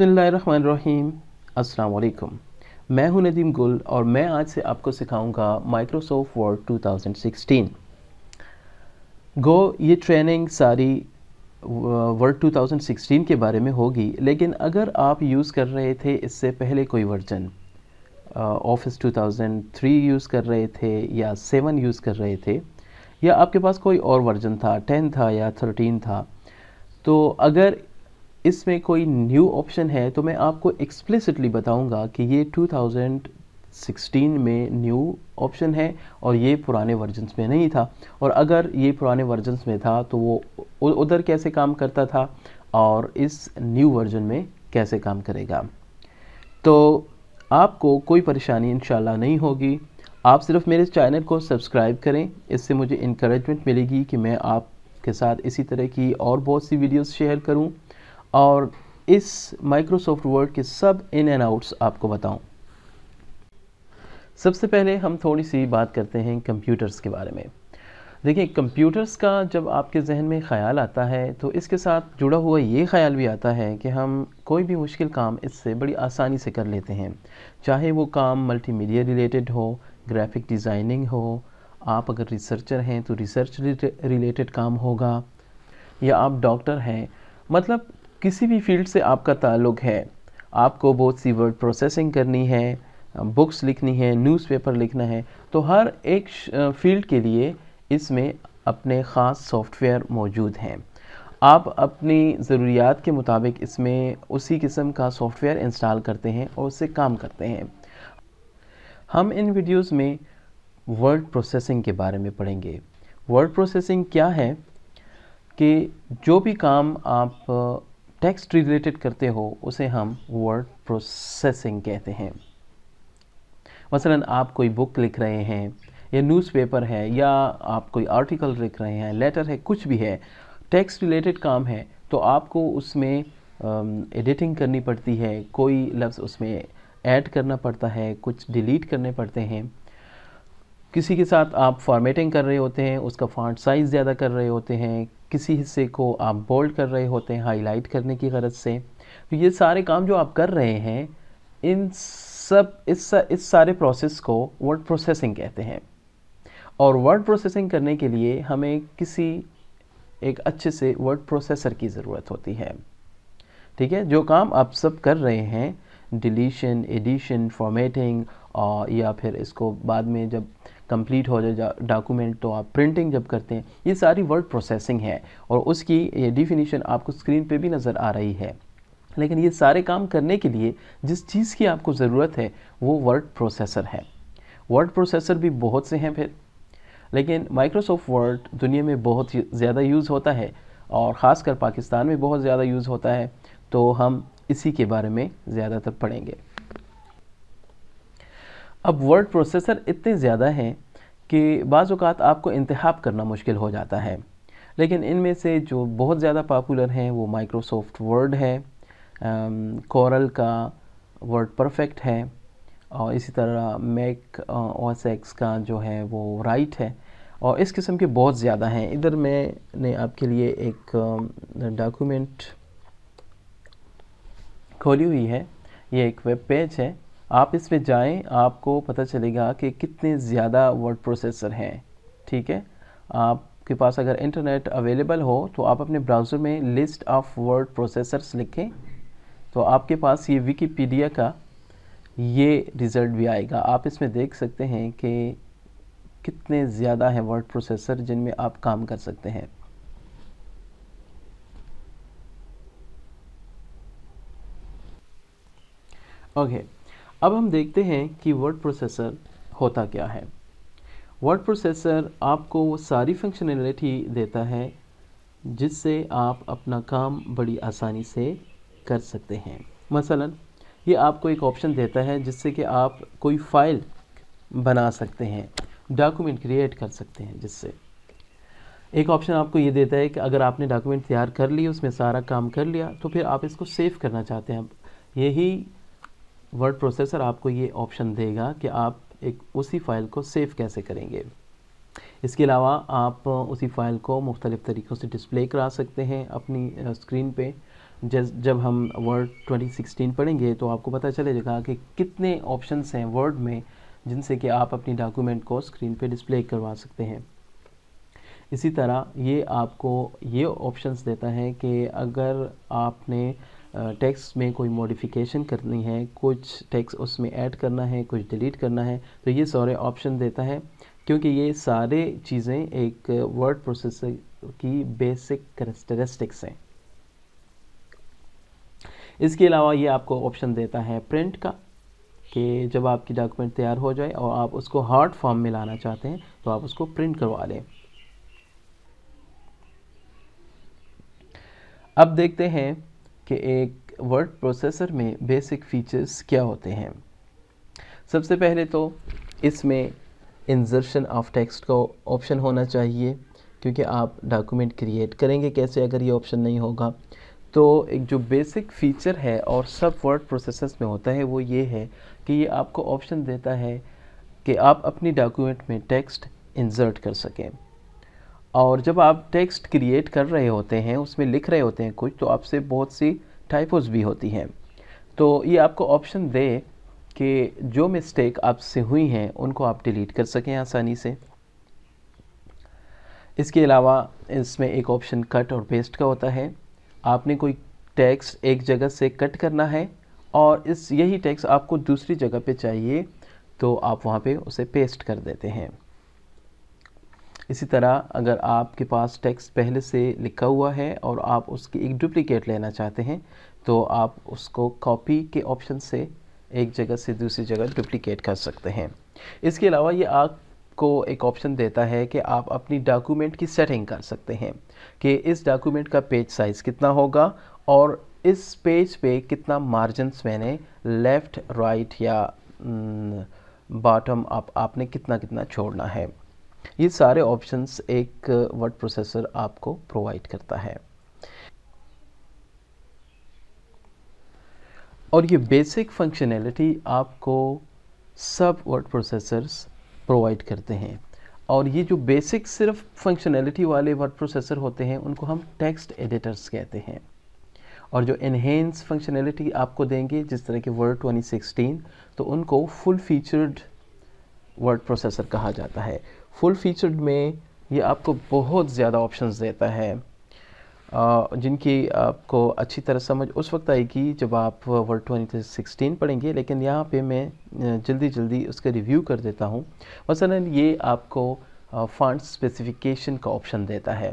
बसमीम् अल्लाम मैं हूं नदीम गुल और मैं आज से आपको सिखाऊंगा माइक्रोसॉफ्ट वर्ड 2016 गो ये ट्रेनिंग सारी वर्ड 2016 के बारे में होगी लेकिन अगर आप यूज़ कर रहे थे इससे पहले कोई वर्जन ऑफिस 2003 यूज़ कर रहे थे या सेवन यूज़ कर रहे थे या आपके पास कोई और वर्जन था टेन था या थर्टीन था तो अगर इसमें कोई न्यू ऑप्शन है तो मैं आपको एक्सप्लिसिटली बताऊंगा कि ये 2016 में न्यू ऑप्शन है और ये पुराने वर्जन्स में नहीं था और अगर ये पुराने वर्जन्स में था तो वो उधर कैसे काम करता था और इस न्यू वर्जन में कैसे काम करेगा तो आपको कोई परेशानी इन नहीं होगी आप सिर्फ मेरे चैनल को सब्सक्राइब करें इससे मुझे इनक्रेजमेंट मिलेगी कि मैं आपके साथ इसी तरह की और बहुत सी वीडियोस शेयर करूं और इस माइक्रोसॉफ्ट वर्ड के सब इन एंड आउट्स आपको बताऊं सबसे पहले हम थोड़ी सी बात करते हैं कंप्यूटर्स के बारे में देखिए कंप्यूटर्स का जब आपके जहन में ख्याल आता है तो इसके साथ जुड़ा हुआ ये ख्याल भी आता है कि हम कोई भी मुश्किल काम इससे बड़ी आसानी से कर लेते हैं चाहे वो काम मल्टीमीडिया रिलेटेड हो ग्राफिक डिज़ाइनिंग हो आप अगर रिसर्चर हैं तो रिसर्च रिलेटेड काम होगा या आप डॉक्टर हैं मतलब किसी भी फील्ड से आपका ताल्लुक है आपको बहुत सी वर्ड प्रोसेसिंग करनी है बुक्स लिखनी है न्यूज़पेपर लिखना है तो हर एक फील्ड के लिए इसमें अपने ख़ास सॉफ्टवेयर मौजूद हैं आप अपनी ज़रूरियात के मुताबिक इसमें उसी किस्म का सॉफ्टवेयर इंस्टॉल करते हैं और उससे काम करते हैं हम इन वीडियोस में वर्ड प्रोसेसिंग के बारे में पढ़ेंगे वर्ड प्रोसेसिंग क्या है कि जो भी काम आप टेक्स्ट रिलेटेड करते हो उसे हम वर्ड प्रोसेसिंग कहते हैं मसलन आप कोई बुक लिख रहे हैं या न्यूज़पेपर है या आप कोई आर्टिकल लिख रहे हैं लेटर है कुछ भी है टेक्स्ट रिलेटेड काम है तो आपको उसमें एडिटिंग करनी पड़ती है कोई लफ्ज़ उसमें ऐड करना पड़ता है कुछ डिलीट करने पड़ते हैं किसी के साथ आप फॉर्मेटिंग कर रहे होते हैं उसका फॉन्ट साइज़ ज़्यादा कर रहे होते हैं किसी हिस्से को आप बोल्ड कर रहे होते हैं हाईलाइट करने की गरज से तो ये सारे काम जो आप कर रहे हैं इन सब इस सा, इस सारे प्रोसेस को वर्ड प्रोसेसिंग कहते हैं और वर्ड प्रोसेसिंग करने के लिए हमें किसी एक अच्छे से वर्ड प्रोसेसर की ज़रूरत होती है ठीक है जो काम आप सब कर रहे हैं डिलीशन एडिशन फॉर्मेटिंग या फिर इसको बाद में जब कंप्लीट हो जाए डॉक्यूमेंट तो आप प्रिंटिंग जब करते हैं ये सारी वर्ड प्रोसेसिंग है और उसकी ये डिफिनीशन आपको स्क्रीन पे भी नज़र आ रही है लेकिन ये सारे काम करने के लिए जिस चीज़ की आपको ज़रूरत है वो वर्ड प्रोसेसर है वर्ड प्रोसेसर भी बहुत से हैं फिर लेकिन माइक्रोसॉफ्ट वर्ड दुनिया में बहुत ज़्यादा यूज़ होता है और ख़ासकर पाकिस्तान में बहुत ज़्यादा यूज़ होता है तो हम इसी के बारे में ज़्यादातर पढ़ेंगे अब वर्ड प्रोसेसर इतने ज़्यादा हैं कि बाज़ात आपको इंतहाब करना मुश्किल हो जाता है लेकिन इनमें से जो बहुत ज़्यादा पॉपुलर हैं वो माइक्रोसॉफ्ट वर्ड है कॉरल का वर्ड परफेक्ट है और इसी तरह मैक ओस एक्स का जो है वो राइट है और इस किस्म के बहुत ज़्यादा हैं इधर मैंने आपके लिए एक डॉक्यूमेंट खोली हुई है ये एक वेब पेज है आप इस पे जाएं आपको पता चलेगा कि कितने ज़्यादा वर्ड प्रोसेसर हैं ठीक है आपके पास अगर इंटरनेट अवेलेबल हो तो आप अपने ब्राउज़र में लिस्ट ऑफ वर्ड प्रोसेसर्स लिखें तो आपके पास ये विकीपीडिया का ये रिज़ल्ट भी आएगा आप इसमें देख सकते हैं कि कितने ज़्यादा हैं वर्ड प्रोसेसर जिनमें आप काम कर सकते हैं ओके okay. अब हम देखते हैं कि वर्ड प्रोसेसर होता क्या है वर्ड प्रोसेसर आपको वो सारी फंक्शनलिटी देता है जिससे आप अपना काम बड़ी आसानी से कर सकते हैं मसलन ये आपको एक ऑप्शन देता है जिससे कि आप कोई फाइल बना सकते हैं डॉक्यूमेंट क्रिएट कर सकते हैं जिससे एक ऑप्शन आपको ये देता है कि अगर आपने डॉक्यूमेंट तैयार कर लिए उसमें सारा काम कर लिया तो फिर आप इसको सेव करना चाहते हैं यही वर्ड प्रोसेसर आपको ये ऑप्शन देगा कि आप एक उसी फ़ाइल को सेव कैसे करेंगे इसके अलावा आप उसी फ़ाइल को मुख्तलिफ़ तरीक़ों से डिस्प्ले करा सकते हैं अपनी स्क्रीन पे जस जब हम वर्ड 2016 पढ़ेंगे तो आपको पता चलेगा कि कितने ऑप्शंस हैं वर्ड में जिनसे कि आप अपनी डॉक्यूमेंट को स्क्रीन पे डिस्प्ले करवा सकते हैं इसी तरह ये आपको ये ऑप्शंस देता है कि अगर आपने टेक्स्ट में कोई मॉडिफिकेशन करनी है कुछ टेक्स्ट उसमें ऐड करना है कुछ डिलीट करना है तो ये सारे ऑप्शन देता है क्योंकि ये सारे चीज़ें एक वर्ड प्रोसेसर की बेसिक करेक्टरिस्टिक्स हैं इसके अलावा ये आपको ऑप्शन देता है प्रिंट का कि जब आपकी डॉक्यूमेंट तैयार हो जाए और आप उसको हार्ड फॉर्म में लाना चाहते हैं तो आप उसको प्रिंट करवा लें अब देखते हैं कि एक वर्ड प्रोसेसर में बेसिक फीचर्स क्या होते हैं सबसे पहले तो इसमें इंजर्शन ऑफ टेक्स्ट का ऑप्शन होना चाहिए क्योंकि आप डॉक्यूमेंट क्रिएट करेंगे कैसे अगर ये ऑप्शन नहीं होगा तो एक जो बेसिक फ़ीचर है और सब वर्ड प्रोसेसर्स में होता है वो ये है कि ये आपको ऑप्शन देता है कि आप अपनी डॉक्यूमेंट में टेक्स्ट इंसर्ट कर सकें और जब आप टेक्स्ट क्रिएट कर रहे होते हैं उसमें लिख रहे होते हैं कुछ तो आपसे बहुत सी टाइपोज भी होती हैं तो ये आपको ऑप्शन दे कि जो मिस्टेक आपसे हुई हैं उनको आप डिलीट कर सकें आसानी से इसके अलावा इसमें एक ऑप्शन कट और पेस्ट का होता है आपने कोई टेक्स्ट एक जगह से कट करना है और इस यही टेक्स्ट आपको दूसरी जगह पे चाहिए तो आप वहाँ पे उसे पेस्ट कर देते हैं इसी तरह अगर आपके पास टेक्स्ट पहले से लिखा हुआ है और आप उसकी एक डुप्लिकेट लेना चाहते हैं तो आप उसको कॉपी के ऑप्शन से एक जगह से दूसरी जगह डुप्लिकेट कर सकते हैं इसके अलावा ये आपको एक ऑप्शन देता है कि आप अपनी डॉक्यूमेंट की सेटिंग कर सकते हैं कि इस डॉक्यूमेंट का पेज साइज़ कितना होगा और इस पेज पे कितना मार्जिनस मैंने लेफ़्ट राइट या बॉटम हम्म, आप, आपने कितना कितना छोड़ना है ये सारे ऑप्शंस एक वर्ड uh, प्रोसेसर आपको प्रोवाइड करता है और ये बेसिक फंक्शनैलिटी आपको सब वर्ड प्रोसेसर्स प्रोवाइड करते हैं और ये जो बेसिक सिर्फ फंक्शनैलिटी वाले वर्ड प्रोसेसर होते हैं उनको हम टेक्स्ट एडिटर्स कहते हैं और जो इन्हेंस फंक्शनैलिटी आपको देंगे जिस तरह के वर्ड 2016 तो उनको फुल फीचर्ड वर्ड प्रोसेसर कहा जाता है फुल फीचर्ड में ये आपको बहुत ज़्यादा ऑप्शंस देता है जिनकी आपको अच्छी तरह समझ उस वक्त आएगी जब आप वर्ड ट्वेंटी सिक्सटीन पढ़ेंगे लेकिन यहाँ पे मैं जल्दी जल्दी उसका रिव्यू कर देता हूँ मसलन ये आपको फ़ंड स्पेसिफिकेशन का ऑप्शन देता है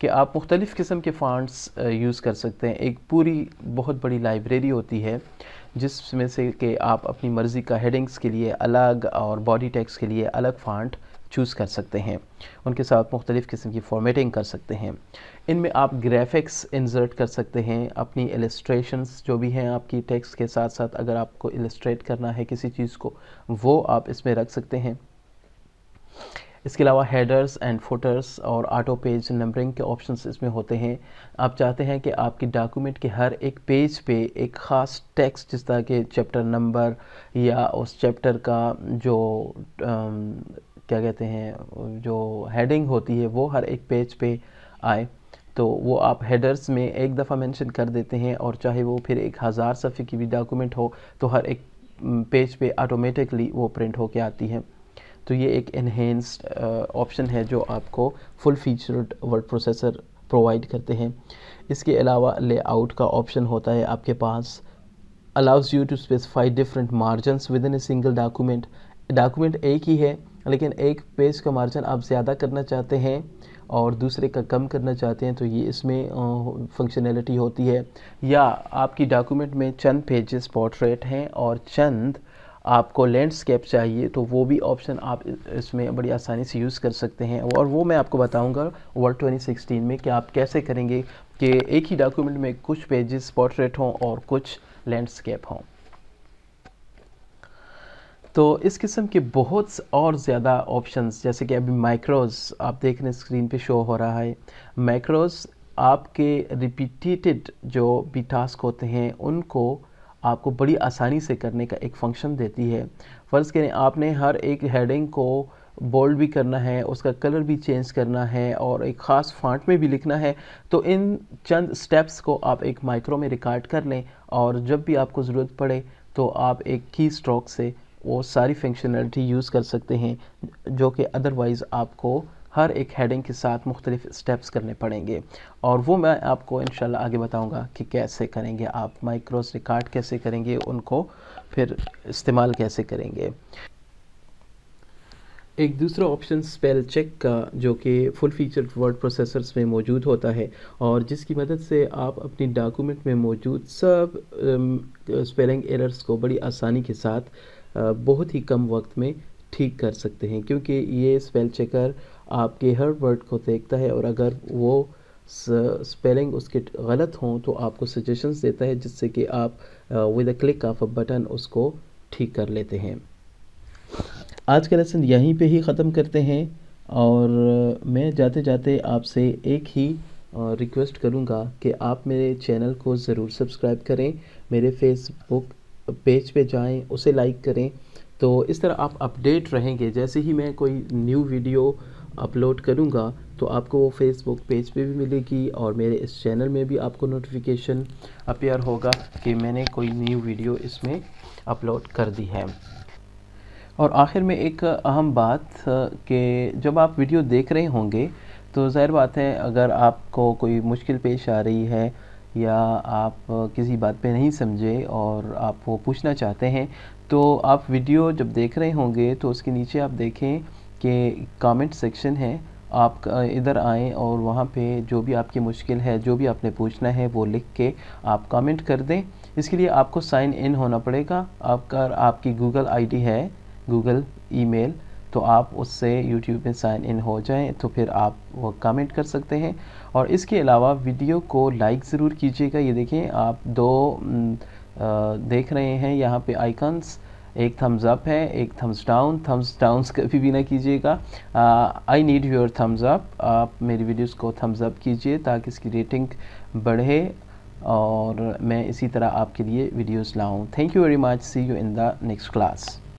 कि आप मुख्तलिफ़ किस्म के फ़ंड्स यूज़ कर सकते हैं एक पूरी बहुत बड़ी लाइब्रेरी होती है जिसमें से कि आप अपनी मर्ज़ी का हेडिंग्स के लिए अलग और बॉडी टैक्स के लिए अलग फांड चूज़ कर सकते हैं उनके साथ मुख्तलिफ़ किस्म की फॉर्मेटिंग कर सकते हैं इनमें आप ग्राफिक्स इंसर्ट कर सकते हैं अपनी एलिस्ट्रेशंस जो भी हैं आपकी टेक्स्ट के साथ साथ अगर आपको एलिस्ट्रेट करना है किसी चीज़ को वो आप इसमें रख सकते हैं इसके अलावा हेडर्स एंड फुटर्स और आटो पेज नंबरिंग के ऑप्शंस इसमें होते हैं आप चाहते हैं कि आपकी डॉक्यूमेंट के हर एक पेज पे एक ख़ास टेक्स्ट जिस तरह के चैप्टर नंबर या उस चैप्टर का जो क्या कहते हैं जो हेडिंग होती है वो हर एक पेज पे आए तो वो आप हेडर्स में एक दफ़ा मेंशन कर देते हैं और चाहे वो फिर एक हज़ार सफ़े की भी डॉक्यूमेंट हो तो हर एक पेज पे ऑटोमेटिकली वो प्रिंट होके आती है तो ये एक इन्हेंस्ड ऑप्शन है जो आपको full featured word processor provide करते हैं इसके अलावा लेआउट का ऑप्शन होता है आपके पास you to specify different margins with in a single document document एक ही है लेकिन एक पेज का मार्जिन आप ज़्यादा करना चाहते हैं और दूसरे का कम करना चाहते हैं तो ये इसमें फंक्शनैलिटी होती है या आपकी डॉक्यूमेंट में चंद पेजेस पोर्ट्रेट हैं और चंद आपको लैंडस्केप चाहिए तो वो भी ऑप्शन आप इसमें बड़ी आसानी से यूज़ कर सकते हैं और वो मैं आपको बताऊंगा वर्ल्ड 2016 में कि आप कैसे करेंगे कि एक ही डॉक्यूमेंट में कुछ पेजेस पोर्ट्रेट हों और कुछ लैंडस्केप हों तो इस किस्म के बहुत और ज़्यादा ऑप्शंस जैसे कि अभी माइक्रोज आप देख रहे हैं स्क्रीन पे शो हो रहा है माइक्रोज आपके रिपीटेटेड जो भी टास्क होते हैं उनको आपको बड़ी आसानी से करने का एक फंक्शन देती है फ़र्ज़ करें आपने हर एक हेडिंग को बोल्ड भी करना है उसका कलर भी चेंज करना है और एक ख़ास फॉन्ट में भी लिखना है तो इन चंद स्टेप्स को आप एक माइक्रो में रिकॉर्ड कर लें और जब भी आपको ज़रूरत पड़े तो आप एक की स्ट्रोक से वो सारी फंक्शनलिटी यूज़ कर सकते हैं जो कि अदरवाइज़ आपको हर एक हेडिंग के साथ मुख्तलिफ स्टेप्स करने पड़ेंगे और वो मैं आपको इन आगे बताऊँगा कि कैसे करेंगे आप माइक्रोस रिकॉर्ड कैसे करेंगे उनको फिर इस्तेमाल कैसे करेंगे एक दूसरा ऑप्शन स्पेल चेक का जो कि फुल फीचर वर्ड प्रोसेसर्स में मौजूद होता है और जिसकी मदद से आप अपनी डॉक्यूमेंट में मौजूद सब स्पेलिंग um, एरर्स को बड़ी आसानी के साथ बहुत ही कम वक्त में ठीक कर सकते हैं क्योंकि ये स्पेल चेकर आपके हर वर्ड को देखता है और अगर वो स्पेलिंग उसके गलत हों तो आपको सजेशंस देता है जिससे कि आप with a click of a button उसको ठीक कर लेते हैं आज का लेसन यहीं पे ही ख़त्म करते हैं और मैं जाते जाते आपसे एक ही रिक्वेस्ट करूँगा कि आप मेरे चैनल को ज़रूर सब्सक्राइब करें मेरे फेसबुक पेज पे जाएं उसे लाइक करें तो इस तरह आप अपडेट रहेंगे जैसे ही मैं कोई न्यू वीडियो अपलोड करूँगा तो आपको वो फेसबुक पेज पे भी मिलेगी और मेरे इस चैनल में भी आपको नोटिफिकेशन अपेयर होगा कि मैंने कोई न्यू वीडियो इसमें अपलोड कर दी है और आखिर में एक अहम बात कि जब आप वीडियो देख रहे होंगे तो ज़ाहिर बात है अगर आपको कोई मुश्किल पेश आ रही है या आप किसी बात पे नहीं समझे और आप वो पूछना चाहते हैं तो आप वीडियो जब देख रहे होंगे तो उसके नीचे आप देखें कि कमेंट सेक्शन है आप इधर आएँ और वहाँ पे जो भी आपकी मुश्किल है जो भी आपने पूछना है वो लिख के आप कमेंट कर दें इसके लिए आपको साइन इन होना पड़ेगा आपका आपकी गूगल आई है गूगल ई तो आप उससे यूट्यूब में साइन इन हो जाएँ तो फिर आप वो कमेंट कर सकते हैं और इसके अलावा वीडियो को लाइक ज़रूर कीजिएगा ये देखें आप दो देख रहे हैं यहाँ पे आइकन्स एक थम्स अप है एक थम्स डाउन थम्स डाउन कभी भी ना कीजिएगा I need your thumbs up आप मेरी वीडियोस को थम्स अप कीजिए ताकि इसकी रेटिंग बढ़े और मैं इसी तरह आपके लिए वीडियोस लाऊं thank you very much see you in the next class